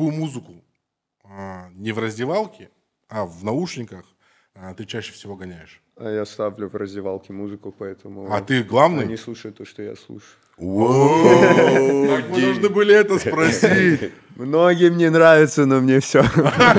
какую музыку а, не в раздевалке, а в наушниках а, ты чаще всего гоняешь? А я ставлю в раздевалке музыку, поэтому... А ты главный? Они слушают то, что я слушаю. Воу, мы должны были это спросить. Многим мне нравится, но мне все.